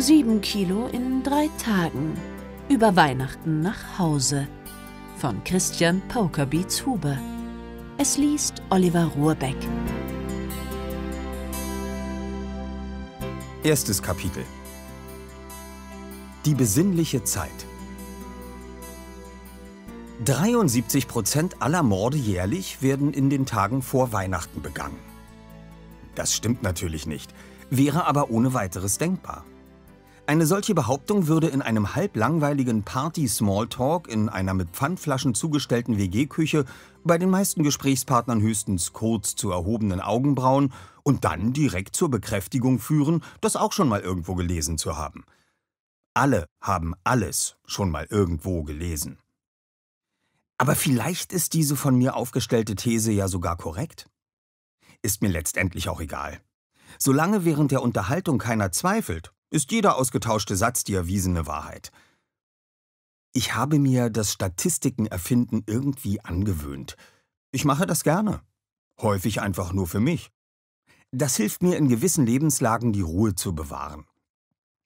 7 Kilo in drei Tagen. Über Weihnachten nach Hause. Von Christian Paukerbeats Huber. Es liest Oliver Ruhrbeck. Erstes Kapitel. Die besinnliche Zeit. 73 Prozent aller Morde jährlich werden in den Tagen vor Weihnachten begangen. Das stimmt natürlich nicht, wäre aber ohne weiteres denkbar. Eine solche Behauptung würde in einem halblangweiligen Party-Smalltalk in einer mit Pfandflaschen zugestellten WG-Küche bei den meisten Gesprächspartnern höchstens kurz zu erhobenen Augenbrauen und dann direkt zur Bekräftigung führen, das auch schon mal irgendwo gelesen zu haben. Alle haben alles schon mal irgendwo gelesen. Aber vielleicht ist diese von mir aufgestellte These ja sogar korrekt. Ist mir letztendlich auch egal. Solange während der Unterhaltung keiner zweifelt, ist jeder ausgetauschte Satz die erwiesene Wahrheit. Ich habe mir das Statistikenerfinden irgendwie angewöhnt. Ich mache das gerne. Häufig einfach nur für mich. Das hilft mir in gewissen Lebenslagen die Ruhe zu bewahren.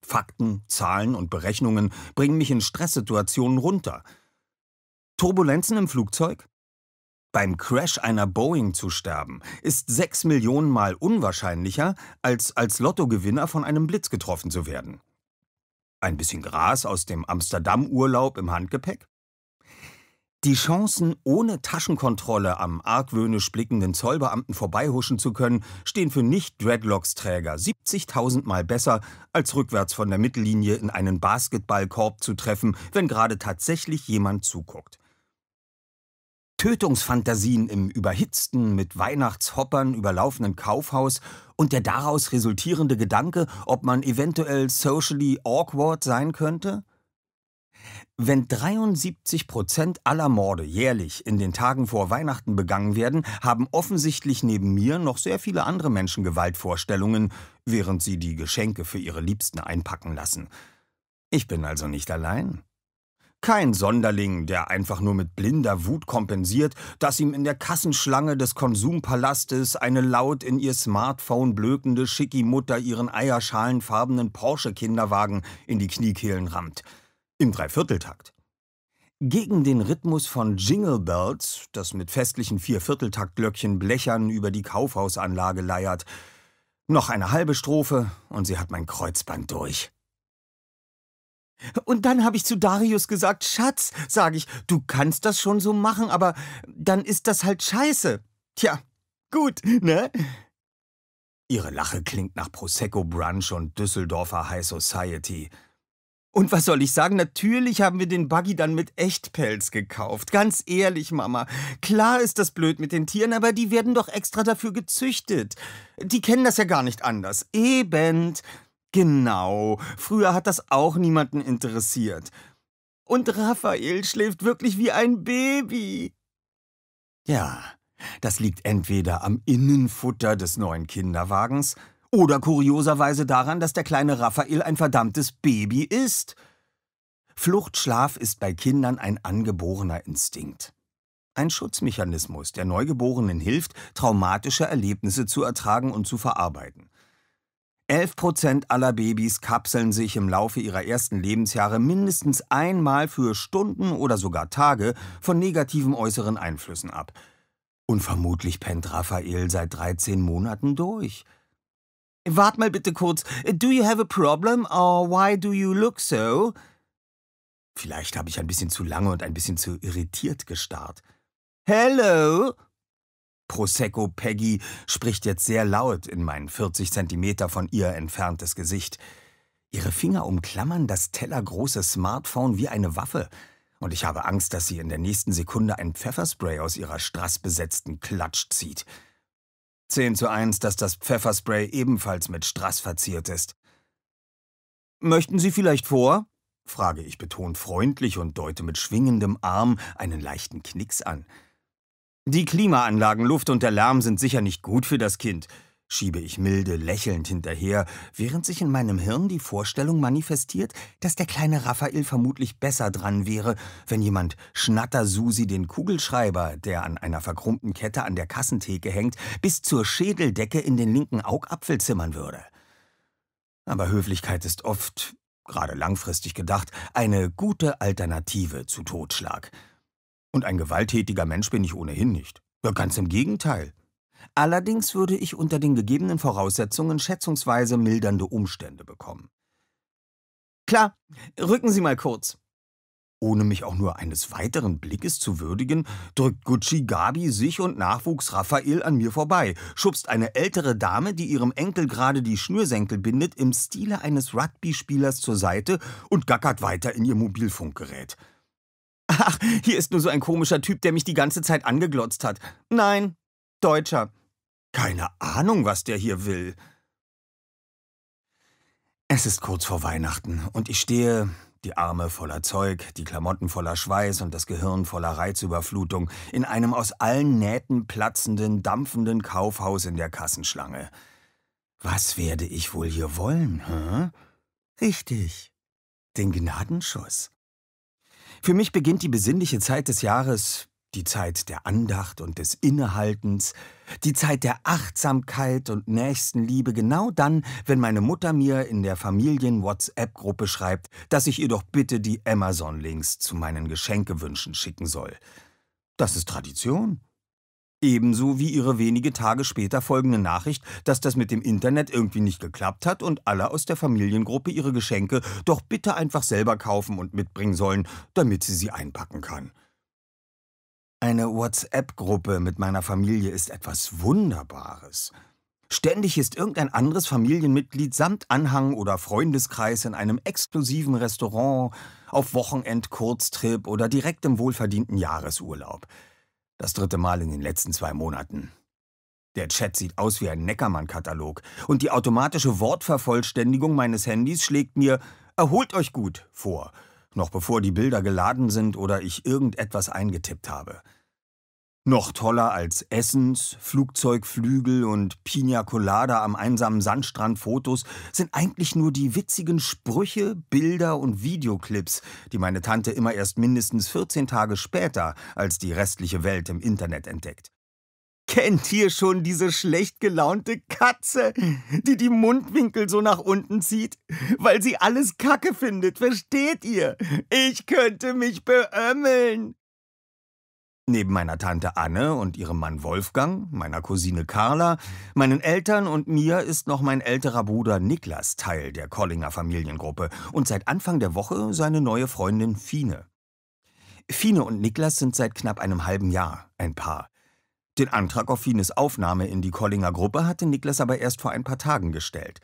Fakten, Zahlen und Berechnungen bringen mich in Stresssituationen runter. Turbulenzen im Flugzeug? Beim Crash einer Boeing zu sterben, ist sechs Millionen Mal unwahrscheinlicher, als als Lottogewinner von einem Blitz getroffen zu werden. Ein bisschen Gras aus dem Amsterdam-Urlaub im Handgepäck? Die Chancen, ohne Taschenkontrolle am argwöhnisch blickenden Zollbeamten vorbeihuschen zu können, stehen für Nicht-Dreadlocks-Träger 70.000 Mal besser, als rückwärts von der Mittellinie in einen Basketballkorb zu treffen, wenn gerade tatsächlich jemand zuguckt. Tötungsfantasien im überhitzten, mit Weihnachtshoppern überlaufenen Kaufhaus und der daraus resultierende Gedanke, ob man eventuell socially awkward sein könnte? Wenn 73 Prozent aller Morde jährlich in den Tagen vor Weihnachten begangen werden, haben offensichtlich neben mir noch sehr viele andere Menschen Gewaltvorstellungen, während sie die Geschenke für ihre Liebsten einpacken lassen. Ich bin also nicht allein. Kein Sonderling, der einfach nur mit blinder Wut kompensiert, dass ihm in der Kassenschlange des Konsumpalastes eine laut in ihr Smartphone blökende Schicki-Mutter ihren eierschalenfarbenen Porsche-Kinderwagen in die Kniekehlen rammt. Im Dreivierteltakt. Gegen den Rhythmus von Jingle Bells, das mit festlichen Viervierteltaktglöckchen Blechern über die Kaufhausanlage leiert. Noch eine halbe Strophe und sie hat mein Kreuzband durch. Und dann habe ich zu Darius gesagt, Schatz, sage ich, du kannst das schon so machen, aber dann ist das halt scheiße. Tja, gut, ne? Ihre Lache klingt nach Prosecco Brunch und Düsseldorfer High Society. Und was soll ich sagen? Natürlich haben wir den Buggy dann mit Echtpelz gekauft. Ganz ehrlich, Mama. Klar ist das blöd mit den Tieren, aber die werden doch extra dafür gezüchtet. Die kennen das ja gar nicht anders. Eben. Genau, früher hat das auch niemanden interessiert. Und Raphael schläft wirklich wie ein Baby. Ja, das liegt entweder am Innenfutter des neuen Kinderwagens oder kurioserweise daran, dass der kleine Raphael ein verdammtes Baby ist. Fluchtschlaf ist bei Kindern ein angeborener Instinkt. Ein Schutzmechanismus, der Neugeborenen hilft, traumatische Erlebnisse zu ertragen und zu verarbeiten. Elf Prozent aller Babys kapseln sich im Laufe ihrer ersten Lebensjahre mindestens einmal für Stunden oder sogar Tage von negativen äußeren Einflüssen ab. Und vermutlich pennt Raphael seit 13 Monaten durch. Wart mal bitte kurz. Do you have a problem or why do you look so? Vielleicht habe ich ein bisschen zu lange und ein bisschen zu irritiert gestarrt. Hello? Prosecco Peggy spricht jetzt sehr laut in mein 40 Zentimeter von ihr entferntes Gesicht. Ihre Finger umklammern das tellergroße Smartphone wie eine Waffe. Und ich habe Angst, dass sie in der nächsten Sekunde ein Pfefferspray aus ihrer strassbesetzten Klatsch zieht. 10 zu 1, dass das Pfefferspray ebenfalls mit Strass verziert ist. Möchten Sie vielleicht vor? frage ich betont freundlich und deute mit schwingendem Arm einen leichten Knicks an. Die Klimaanlagen, Luft und der Lärm sind sicher nicht gut für das Kind, schiebe ich milde lächelnd hinterher, während sich in meinem Hirn die Vorstellung manifestiert, dass der kleine Raphael vermutlich besser dran wäre, wenn jemand Schnatter Susi den Kugelschreiber, der an einer verkrummten Kette an der Kassentheke hängt, bis zur Schädeldecke in den linken Augapfel zimmern würde. Aber Höflichkeit ist oft, gerade langfristig gedacht, eine gute Alternative zu Totschlag. Und ein gewalttätiger Mensch bin ich ohnehin nicht. Ja, ganz im Gegenteil. Allerdings würde ich unter den gegebenen Voraussetzungen schätzungsweise mildernde Umstände bekommen. Klar, rücken Sie mal kurz. Ohne mich auch nur eines weiteren Blickes zu würdigen, drückt Gucci Gabi sich und Nachwuchs Raphael an mir vorbei, schubst eine ältere Dame, die ihrem Enkel gerade die Schnürsenkel bindet, im Stile eines Rugby-Spielers zur Seite und gackert weiter in ihr Mobilfunkgerät. Ach, hier ist nur so ein komischer Typ, der mich die ganze Zeit angeglotzt hat. Nein, Deutscher. Keine Ahnung, was der hier will. Es ist kurz vor Weihnachten und ich stehe, die Arme voller Zeug, die Klamotten voller Schweiß und das Gehirn voller Reizüberflutung, in einem aus allen Nähten platzenden, dampfenden Kaufhaus in der Kassenschlange. Was werde ich wohl hier wollen, hä? Richtig, den Gnadenschuss. Für mich beginnt die besinnliche Zeit des Jahres, die Zeit der Andacht und des Innehaltens, die Zeit der Achtsamkeit und Nächstenliebe, genau dann, wenn meine Mutter mir in der Familien-WhatsApp-Gruppe schreibt, dass ich ihr doch bitte die Amazon-Links zu meinen Geschenkewünschen schicken soll. Das ist Tradition. Ebenso wie ihre wenige Tage später folgende Nachricht, dass das mit dem Internet irgendwie nicht geklappt hat und alle aus der Familiengruppe ihre Geschenke doch bitte einfach selber kaufen und mitbringen sollen, damit sie sie einpacken kann. Eine WhatsApp-Gruppe mit meiner Familie ist etwas Wunderbares. Ständig ist irgendein anderes Familienmitglied samt Anhang oder Freundeskreis in einem exklusiven Restaurant, auf Wochenend-Kurztrip oder direkt im wohlverdienten Jahresurlaub. Das dritte Mal in den letzten zwei Monaten. Der Chat sieht aus wie ein Neckermann-Katalog und die automatische Wortvervollständigung meines Handys schlägt mir Erholt euch gut vor, noch bevor die Bilder geladen sind oder ich irgendetwas eingetippt habe. Noch toller als Essens, Flugzeugflügel und Pina Colada am einsamen Sandstrand Fotos sind eigentlich nur die witzigen Sprüche, Bilder und Videoclips, die meine Tante immer erst mindestens 14 Tage später als die restliche Welt im Internet entdeckt. Kennt ihr schon diese schlecht gelaunte Katze, die die Mundwinkel so nach unten zieht, weil sie alles Kacke findet, versteht ihr? Ich könnte mich beömmeln. Neben meiner Tante Anne und ihrem Mann Wolfgang, meiner Cousine Carla, meinen Eltern und mir ist noch mein älterer Bruder Niklas Teil der Collinger Familiengruppe und seit Anfang der Woche seine neue Freundin Fine. Fine und Niklas sind seit knapp einem halben Jahr ein Paar. Den Antrag auf Fines Aufnahme in die Collinger Gruppe hatte Niklas aber erst vor ein paar Tagen gestellt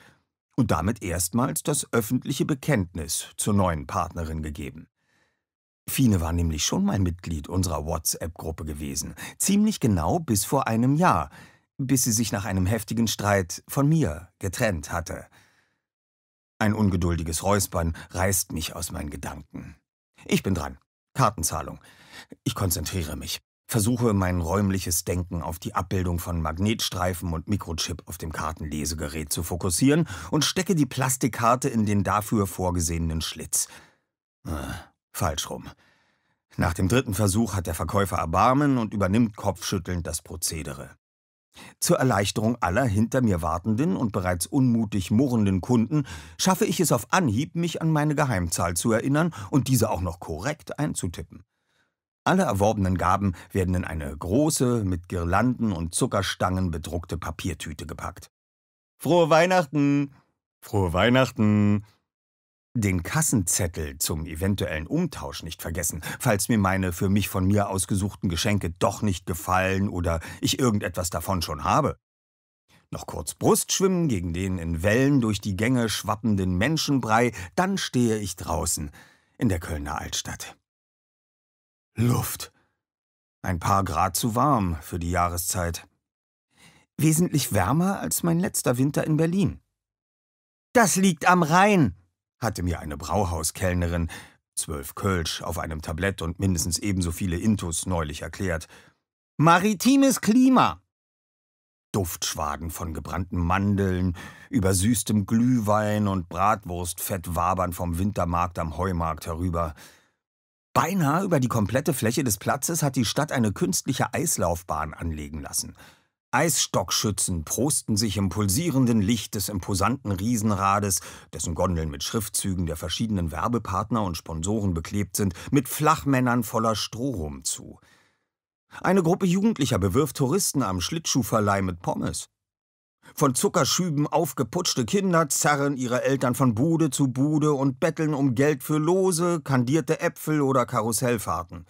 und damit erstmals das öffentliche Bekenntnis zur neuen Partnerin gegeben. Fine war nämlich schon mal Mitglied unserer WhatsApp-Gruppe gewesen. Ziemlich genau bis vor einem Jahr, bis sie sich nach einem heftigen Streit von mir getrennt hatte. Ein ungeduldiges Räuspern reißt mich aus meinen Gedanken. Ich bin dran. Kartenzahlung. Ich konzentriere mich, versuche mein räumliches Denken auf die Abbildung von Magnetstreifen und Mikrochip auf dem Kartenlesegerät zu fokussieren und stecke die Plastikkarte in den dafür vorgesehenen Schlitz. Äh, falsch rum. Nach dem dritten Versuch hat der Verkäufer Erbarmen und übernimmt kopfschüttelnd das Prozedere. Zur Erleichterung aller hinter mir wartenden und bereits unmutig murrenden Kunden schaffe ich es auf Anhieb, mich an meine Geheimzahl zu erinnern und diese auch noch korrekt einzutippen. Alle erworbenen Gaben werden in eine große, mit Girlanden und Zuckerstangen bedruckte Papiertüte gepackt. Frohe Weihnachten! Frohe Weihnachten! Den Kassenzettel zum eventuellen Umtausch nicht vergessen, falls mir meine für mich von mir ausgesuchten Geschenke doch nicht gefallen oder ich irgendetwas davon schon habe. Noch kurz Brustschwimmen gegen den in Wellen durch die Gänge schwappenden Menschenbrei, dann stehe ich draußen in der Kölner Altstadt. Luft. Ein paar Grad zu warm für die Jahreszeit. Wesentlich wärmer als mein letzter Winter in Berlin. Das liegt am Rhein, hatte mir eine Brauhauskellnerin zwölf Kölsch auf einem Tablett und mindestens ebenso viele Intus neulich erklärt. Maritimes Klima! Duftschwaden von gebrannten Mandeln, übersüßtem Glühwein und Bratwurstfett wabern vom Wintermarkt am Heumarkt herüber. Beinahe über die komplette Fläche des Platzes hat die Stadt eine künstliche Eislaufbahn anlegen lassen – Eisstockschützen prosten sich im pulsierenden Licht des imposanten Riesenrades, dessen Gondeln mit Schriftzügen der verschiedenen Werbepartner und Sponsoren beklebt sind, mit Flachmännern voller Strohrum zu. Eine Gruppe Jugendlicher bewirft Touristen am Schlittschuhverleih mit Pommes. Von Zuckerschüben aufgeputschte Kinder zerren ihre Eltern von Bude zu Bude und betteln um Geld für Lose, kandierte Äpfel oder Karussellfahrten.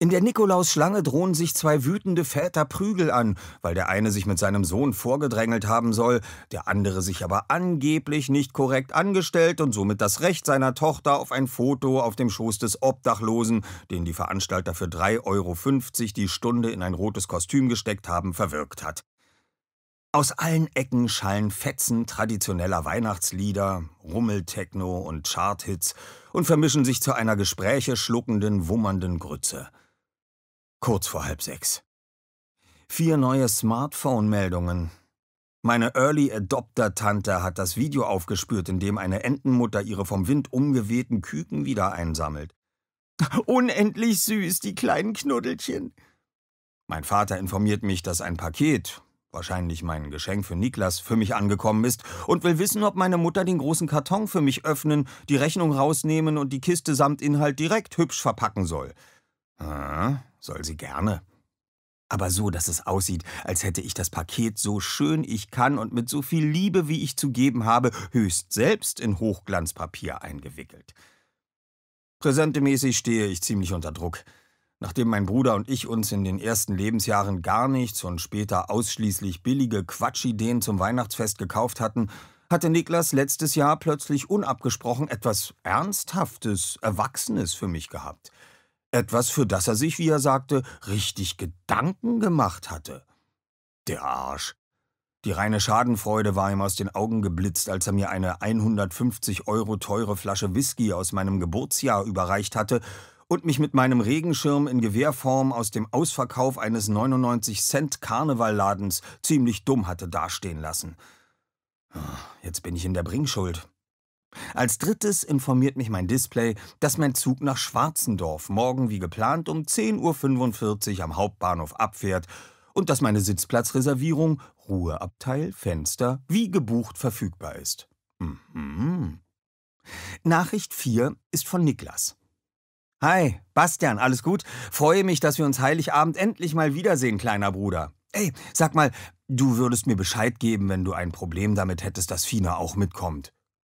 In der Nikolausschlange drohen sich zwei wütende Väter Prügel an, weil der eine sich mit seinem Sohn vorgedrängelt haben soll, der andere sich aber angeblich nicht korrekt angestellt und somit das Recht seiner Tochter auf ein Foto auf dem Schoß des Obdachlosen, den die Veranstalter für 3,50 Euro die Stunde in ein rotes Kostüm gesteckt haben, verwirkt hat. Aus allen Ecken schallen Fetzen traditioneller Weihnachtslieder, Rummeltechno und Charthits und vermischen sich zu einer Gespräche schluckenden, wummernden Grütze. Kurz vor halb sechs. Vier neue Smartphone-Meldungen. Meine Early Adopter Tante hat das Video aufgespürt, in dem eine Entenmutter ihre vom Wind umgewehten Küken wieder einsammelt. Unendlich süß, die kleinen Knuddelchen. Mein Vater informiert mich, dass ein Paket, wahrscheinlich mein Geschenk für Niklas, für mich angekommen ist und will wissen, ob meine Mutter den großen Karton für mich öffnen, die Rechnung rausnehmen und die Kiste samt Inhalt direkt hübsch verpacken soll. Ah, soll sie gerne. Aber so, dass es aussieht, als hätte ich das Paket so schön ich kann und mit so viel Liebe, wie ich zu geben habe, höchst selbst in Hochglanzpapier eingewickelt. Präsentemäßig stehe ich ziemlich unter Druck. Nachdem mein Bruder und ich uns in den ersten Lebensjahren gar nichts und später ausschließlich billige Quatschideen zum Weihnachtsfest gekauft hatten, hatte Niklas letztes Jahr plötzlich unabgesprochen etwas Ernsthaftes, Erwachsenes für mich gehabt – etwas, für das er sich, wie er sagte, richtig Gedanken gemacht hatte. Der Arsch. Die reine Schadenfreude war ihm aus den Augen geblitzt, als er mir eine 150 Euro teure Flasche Whisky aus meinem Geburtsjahr überreicht hatte und mich mit meinem Regenschirm in Gewehrform aus dem Ausverkauf eines 99-Cent-Karnevalladens ziemlich dumm hatte dastehen lassen. Ah, jetzt bin ich in der Bringschuld. Als drittes informiert mich mein Display, dass mein Zug nach Schwarzendorf morgen wie geplant um 10.45 Uhr am Hauptbahnhof abfährt und dass meine Sitzplatzreservierung Ruheabteil, Fenster wie gebucht verfügbar ist. Mhm. Nachricht 4 ist von Niklas. Hi, Bastian, alles gut? Freue mich, dass wir uns Heiligabend endlich mal wiedersehen, kleiner Bruder. Ey, sag mal, du würdest mir Bescheid geben, wenn du ein Problem damit hättest, dass Fina auch mitkommt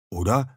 oder